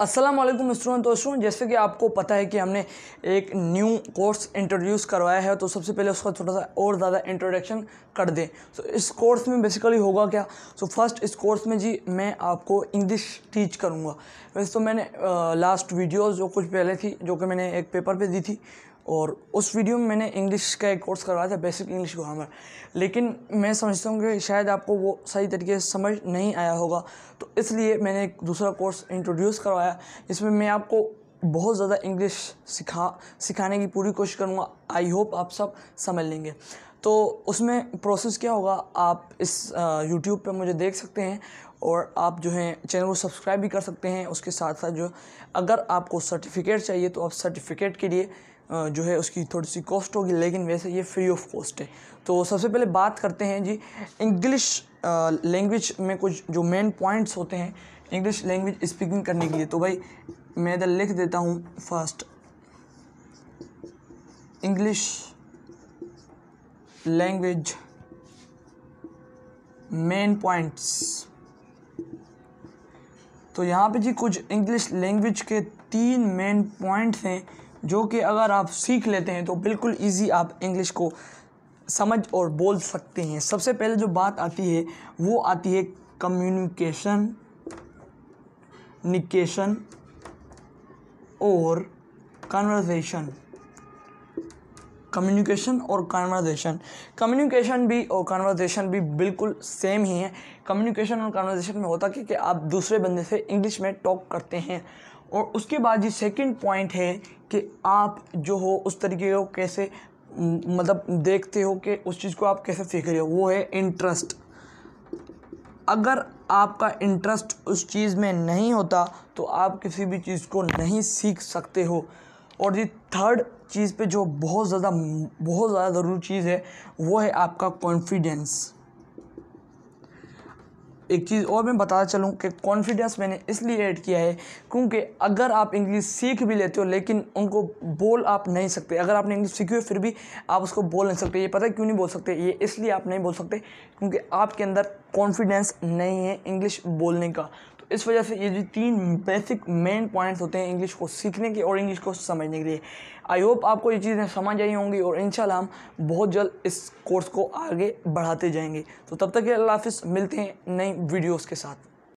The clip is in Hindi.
असलम स्टूडेंट दोस्तों जैसे कि आपको पता है कि हमने एक न्यू कोर्स इंट्रोड्यूस करवाया है तो सबसे पहले उसका थोड़ा सा और ज़्यादा इंट्रोडक्शन कर दें सो so, इस कोर्स में बेसिकली होगा क्या सो so, फर्स्ट इस कोर्स में जी मैं आपको इंग्लिश टीच करूँगा वैसे तो मैंने लास्ट वीडियोस जो कुछ पहले थी जो कि मैंने एक पेपर पे दी थी और उस वीडियो में मैंने इंग्लिश का एक कोर्स करवाया था बेसिक इंग्लिश ग्रामर लेकिन मैं समझता हूँ कि शायद आपको वो सही तरीके से समझ नहीं आया होगा तो इसलिए मैंने एक दूसरा कोर्स इंट्रोड्यूस करवाया जिसमें मैं आपको बहुत ज़्यादा इंग्लिश सिखा सिखाने की पूरी कोशिश करूँगा आई होप आप सब समझ लेंगे तो उसमें प्रोसेस क्या होगा आप इस यूट्यूब पे मुझे देख सकते हैं और आप जो है चैनल को सब्सक्राइब भी कर सकते हैं उसके साथ साथ जो अगर आपको सर्टिफिकेट चाहिए तो आप सर्टिफिकेट के लिए जो है उसकी थोड़ी सी कॉस्ट होगी लेकिन वैसे ये फ्री ऑफ कॉस्ट है तो सबसे पहले बात करते हैं जी इंग्लिश लैंग्वेज में कुछ जो मेन पॉइंट्स होते हैं इंग्लिश लैंग्वेज स्पीकिंग करने के लिए तो भाई मैं इधर लिख देता हूँ first English language main points तो यहाँ पे जी कुछ इंग्लिश लैंग्वेज के तीन मेन पॉइंट्स हैं जो कि अगर आप सीख लेते हैं तो बिल्कुल इजी आप इंग्लिश को समझ और बोल सकते हैं सबसे पहले जो बात आती है वो आती है कम्युनिकेशन निकेशन और कन्वर्सेशन कम्युनिकेशन और कन्वर्जेशन कम्युनिकेशन भी और कन्वर्जेशन भी बिल्कुल सेम ही है कम्युनिकेशन और कन्वर्जेशन में होता है कि आप दूसरे बंदे से इंग्लिश में टॉक करते हैं और उसके बाद ये सेकंड पॉइंट है कि आप जो हो उस तरीके को कैसे मतलब देखते हो कि उस चीज़ को आप कैसे सीख रहे हो वो है इंटरेस्ट अगर आपका इंटरेस्ट उस चीज़ में नहीं होता तो आप किसी भी चीज़ को नहीं सीख सकते हो और जी थर्ड चीज़ पे जो बहुत ज़्यादा बहुत ज़्यादा ज़रूरी चीज़ है वो है आपका कॉन्फिडेंस एक चीज़ और मैं बताना चलूँ कि कॉन्फिडेंस मैंने इसलिए ऐड किया है क्योंकि अगर आप इंग्लिश सीख भी लेते हो लेकिन उनको बोल आप नहीं सकते अगर आपने इंग्लिश सीखी हो फिर भी आप उसको बोल नहीं सकते ये पता क्यों नहीं बोल सकते ये इसलिए आप नहीं बोल सकते क्योंकि आपके अंदर कॉन्फिडेंस नहीं है इंग्लिश बोलने का इस वजह से ये जो तीन बेसिक मेन पॉइंट्स होते हैं इंग्लिश को सीखने के और इंग्लिश को समझने के लिए आई होप आपको ये चीज़ें समझ आई होंगी और इन हम बहुत जल्द इस कोर्स को आगे बढ़ाते जाएंगे तो तब तक के अल्लाह हाफ़ मिलते हैं नई वीडियोज़ के साथ